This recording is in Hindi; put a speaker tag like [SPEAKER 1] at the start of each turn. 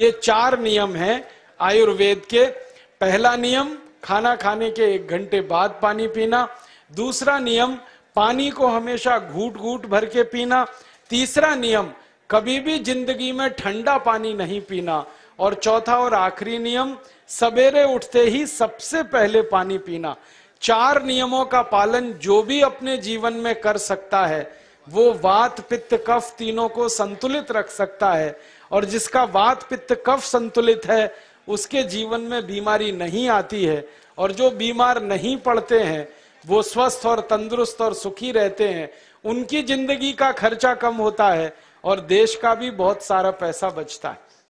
[SPEAKER 1] ये चार नियम हैं आयुर्वेद के पहला नियम खाना खाने के एक घंटे बाद पानी पीना दूसरा नियम पानी को हमेशा घूट घूट भर के पीना तीसरा नियम कभी भी जिंदगी में ठंडा पानी नहीं पीना और चौथा और आखिरी नियम सवेरे उठते ही सबसे पहले पानी पीना चार नियमों का पालन जो भी अपने जीवन में कर सकता है वो वात पित्त कफ तीनों को संतुलित रख सकता है और जिसका वात पित्त कफ संतुलित है उसके जीवन में बीमारी नहीं आती है और जो बीमार नहीं पड़ते हैं वो स्वस्थ और तंदुरुस्त और सुखी रहते हैं उनकी जिंदगी का खर्चा कम होता है और देश का भी बहुत सारा पैसा बचता है